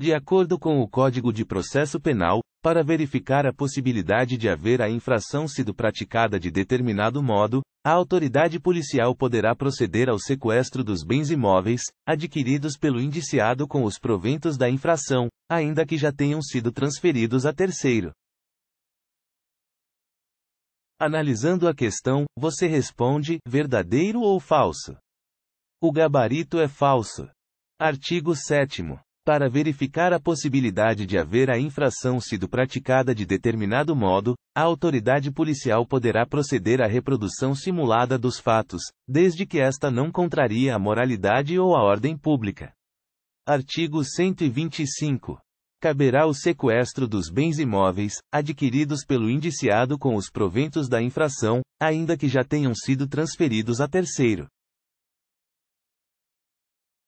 de acordo com o Código de Processo Penal, para verificar a possibilidade de haver a infração sido praticada de determinado modo, a autoridade policial poderá proceder ao sequestro dos bens imóveis, adquiridos pelo indiciado com os proventos da infração, ainda que já tenham sido transferidos a terceiro. Analisando a questão, você responde: verdadeiro ou falso? O gabarito é falso. Artigo 7 para verificar a possibilidade de haver a infração sido praticada de determinado modo, a autoridade policial poderá proceder à reprodução simulada dos fatos, desde que esta não contraria a moralidade ou a ordem pública. Artigo 125. Caberá o sequestro dos bens imóveis, adquiridos pelo indiciado com os proventos da infração, ainda que já tenham sido transferidos a terceiro.